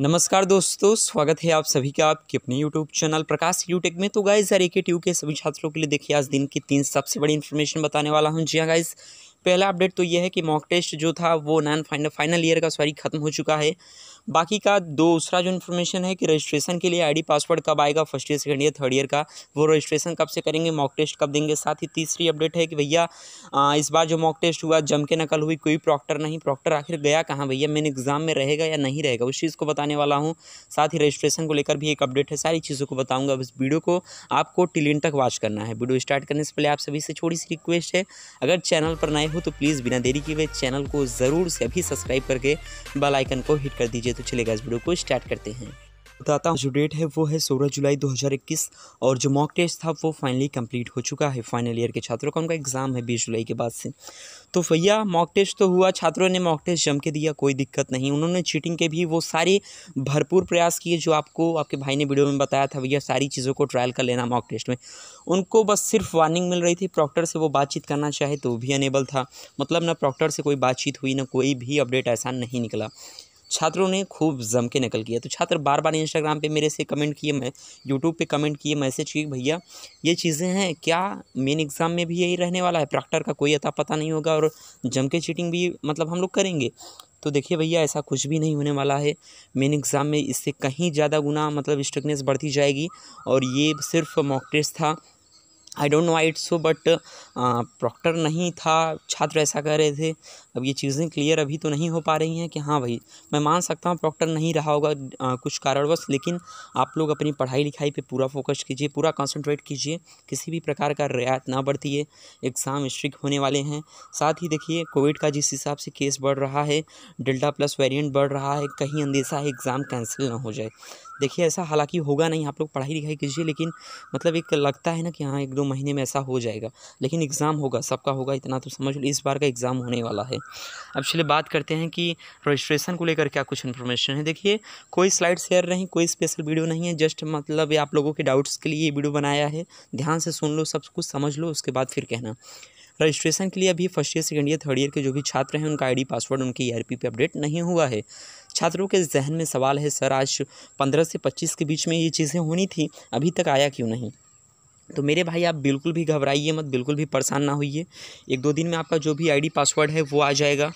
नमस्कार दोस्तों स्वागत है आप सभी का आपके अपने यूट्यूब चैनल प्रकाश यूटेक में तो गाइज सर एक के सभी छात्रों के लिए देखिए आज दिन की तीन सबसे बड़ी इन्फॉर्मेशन बताने वाला हूं जी हाँ गाइज पहला अपडेट तो यह है कि मॉक टेस्ट जो था वो नाइन फाइनल फाइनल ईयर का सॉरी खत्म हो चुका है बाकी का दूसरा जो इन्फॉर्मेशन है कि रजिस्ट्रेशन के लिए आईडी पासवर्ड कब आएगा first year second year third year का वो रजिस्ट्रेशन कब से करेंगे मॉक टेस्ट कब देंगे साथ ही तीसरी अपडेट है कि भैया इस बार जो मॉक टेस्ट हुआ जम के नकल हुई कोई प्रॉक्टर नहीं प्रॉक्टर आखिर गया कहाँ भैया मेन एग्जाम में रहेगा या नहीं रहेगा उस चीज़ को बताने वाला हूँ साथ ही रजिस्ट्रेशन को लेकर भी एक अपडेट है सारी चीज़ों को बताऊँगा अब इस वीडियो को आपको टिलिन तक वॉच करना है वीडियो स्टार्ट करने से पहले आप सभी से छोटी सी रिक्वेस्ट है अगर चैनल पर नए हो तो प्लीज़ बिना देरी किए चैनल को ज़रूर से अभी सब्सक्राइब करके बेल आइकन को हिट कर दीजिए तो चलेगा इस वीडियो को स्टार्ट करते हैं बताता हूँ जो डेट है वो है 16 जुलाई 2021 और जो मॉक टेस्ट था वो फाइनली कंप्लीट हो चुका है फाइनल ईयर के छात्रों का उनका एग्ज़ाम है 20 जुलाई के बाद से तो भैया मॉक टेस्ट तो हुआ छात्रों ने मॉक टेस्ट जम के दिया कोई दिक्कत नहीं उन्होंने चीटिंग के भी वो सारे भरपूर प्रयास किए जो आपको आपके भाई ने वीडियो में बताया था भैया सारी चीज़ों को ट्रायल कर लेना मॉक टेस्ट में उनको बस सिर्फ वार्निंग मिल रही थी प्रॉक्टर से वो बातचीत करना चाहे तो भी अनेबल था मतलब ना प्रॉक्टर से कोई बातचीत हुई ना कोई भी अपडेट ऐसा नहीं निकला छात्रों ने खूब जम के नकल किया तो छात्र बार बार इंस्टाग्राम पे मेरे से कमेंट किए मैं यूट्यूब पे कमेंट किए मैसेज किए भैया ये चीज़ें हैं क्या मेन एग्ज़ाम में भी यही रहने वाला है प्रैक्टर का कोई अता पता नहीं होगा और जम के चीटिंग भी मतलब हम लोग करेंगे तो देखिए भैया ऐसा कुछ भी नहीं होने वाला है मेन एग्ज़ाम में इससे कहीं ज़्यादा गुना मतलब स्ट्रिकनेस बढ़ती जाएगी और ये सिर्फ मॉक टेस्ट था I don't know I it's so but proctor नहीं था छात्र ऐसा कह रहे थे अब ये चीज़ें क्लियर अभी तो नहीं हो पा रही हैं कि हाँ भाई मैं मान सकता हूँ प्रॉक्टर नहीं रहा होगा आ, कुछ कारणवश लेकिन आप लोग अपनी पढ़ाई लिखाई पे पूरा फोकस कीजिए पूरा कंसंट्रेट कीजिए किसी भी प्रकार का रियायत ना बढ़ती है एग्ज़ाम स्ट्रिक्ट होने वाले हैं साथ ही देखिए कोविड का जिस हिसाब से केस बढ़ रहा है डेल्टा प्लस वेरियंट बढ़ रहा है कहीं अंदेशा है एग्ज़ाम कैंसिल ना हो जाए देखिए ऐसा हालांकि होगा नहीं आप लोग पढ़ाई लिखाई कीजिए लेकिन मतलब एक लगता है ना कि हाँ एक दो महीने में ऐसा हो जाएगा लेकिन एग्ज़ाम होगा सबका होगा इतना तो समझ लो इस बार का एग्ज़ाम होने वाला है अब चलिए बात करते हैं कि रजिस्ट्रेशन को लेकर क्या कुछ इन्फॉर्मेशन है देखिए कोई स्लाइड शेयर नहीं कोई स्पेशल वीडियो नहीं है जस्ट मतलब आप लोगों के डाउट्स के लिए ये वीडियो बनाया है ध्यान से सुन लो सब कुछ समझ लो उसके बाद फिर कहना रजिस्ट्रेशन के लिए अभी first year second year third year के जो भी छात्र हैं उनका आईडी पासवर्ड उनकी ईआरपी e पे अपडेट नहीं हुआ है छात्रों के जहन में सवाल है सर आज पंद्रह से पच्चीस के बीच में ये चीज़ें होनी थी अभी तक आया क्यों नहीं तो मेरे भाई आप बिल्कुल भी घबराइए मत बिल्कुल भी परेशान ना होइए एक दो दिन में आपका जो भी आईडी पासवर्ड है वो आ जाएगा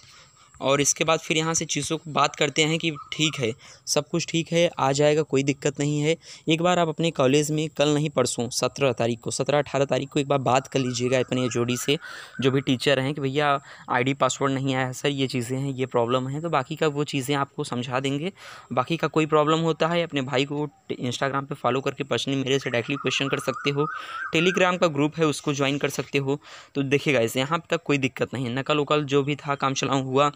और इसके बाद फिर यहाँ से चीज़ों को बात करते हैं कि ठीक है सब कुछ ठीक है आ जाएगा कोई दिक्कत नहीं है एक बार आप अपने कॉलेज में कल नहीं परसों सत्रह तारीख को सत्रह अठारह तारीख को एक बार बात कर लीजिएगा अपने जोड़ी से जो भी टीचर हैं कि भैया आईडी पासवर्ड नहीं आया सर ये चीज़ें हैं ये प्रॉब्लम है तो बाकी का वो चीज़ें आपको समझा देंगे बाकी का कोई प्रॉब्लम होता है अपने भाई को इंस्टाग्राम पर फॉलो करके पर्सनली मेरे से डायरेक्टली क्वेश्चन कर सकते हो टेलीग्राम का ग्रुप है उसको ज्वाइन कर सकते हो तो देखिएगा इसे यहाँ तक कोई दिक्कत नहीं नकल उकल जो भी था काम चलाऊँ हुआ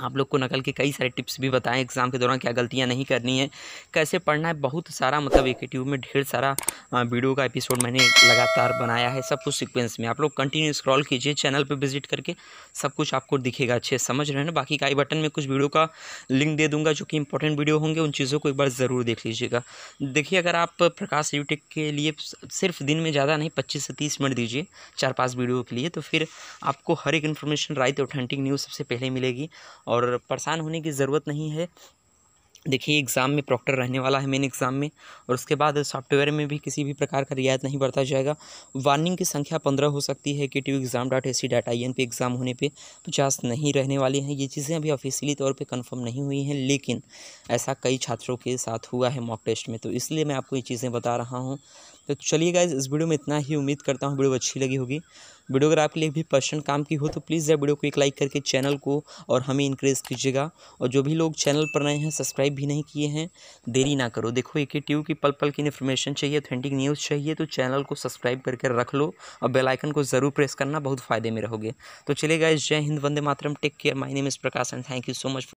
आप लोग को नकल के कई सारे टिप्स भी बताएं एग्ज़ाम के दौरान क्या गलतियां नहीं करनी है कैसे पढ़ना है बहुत सारा मतलब एक यूट्यूब में ढेर सारा वीडियो का एपिसोड मैंने लगातार बनाया है सब कुछ सीक्वेंस में आप लोग कंटिन्यू स्क्रॉल कीजिए चैनल पर विजिट करके सब कुछ आपको दिखेगा अच्छे समझ रहे हैं ना बाकी का बटन में कुछ वीडियो का लिंक दे दूंगा जो कि इंपॉर्टेंट वीडियो होंगे उन चीज़ों को एक बार ज़रूर देख लीजिएगा देखिए अगर आप प्रकाश यूटेक के लिए सिर्फ दिन में ज़्यादा नहीं पच्चीस से तीस मिनट दीजिए चार पाँच वीडियो के लिए तो फिर आपको हर एक इन्फॉर्मेशन राइट ऑथेंटिक न्यूज़ सबसे पहले मिलेगी और परेशान होने की ज़रूरत नहीं है देखिए एग्ज़ाम में प्रॉक्टर रहने वाला है मेन एग्ज़ाम में और उसके बाद सॉफ्टवेयर में भी किसी भी प्रकार का रियायत नहीं बरता जाएगा वार्निंग की संख्या पंद्रह हो सकती है के T exam dot A C dot I N पे एग्ज़ाम होने पे पचास नहीं रहने वाली हैं ये चीज़ें अभी ऑफिशियली तौर पे कंफर्म नहीं हुई हैं लेकिन ऐसा कई छात्रों के साथ हुआ है मॉक टेस्ट में तो इसलिए मैं आपको ये चीज़ें बता रहा हूँ तो चलिए गाइज इस वीडियो में इतना ही उम्मीद करता हूँ वीडियो अच्छी लगी होगी वीडियो अगर आपके लिए भी पर्सन काम की हो तो प्लीज़ वीडियो को एक लाइक करके चैनल को और हमें इंक्रेज कीजिएगा और जो भी लोग चैनल पर नए हैं सब्सक्राइब भी नहीं किए हैं देरी ना करो देखो एक ही ट्यूब की पल पल की इन्फॉर्मेशन चाहिए ऑथेंटिक न्यूज़ चाहिए तो चैनल को सब्सक्राइब करके रख लो और बेलाइकन को ज़रूर प्रेस करना बहुत फ़ायदे में रहोगे तो चलिए गाइज जय हिंद वंदे मातरम take care my name is Prakash and thank you so much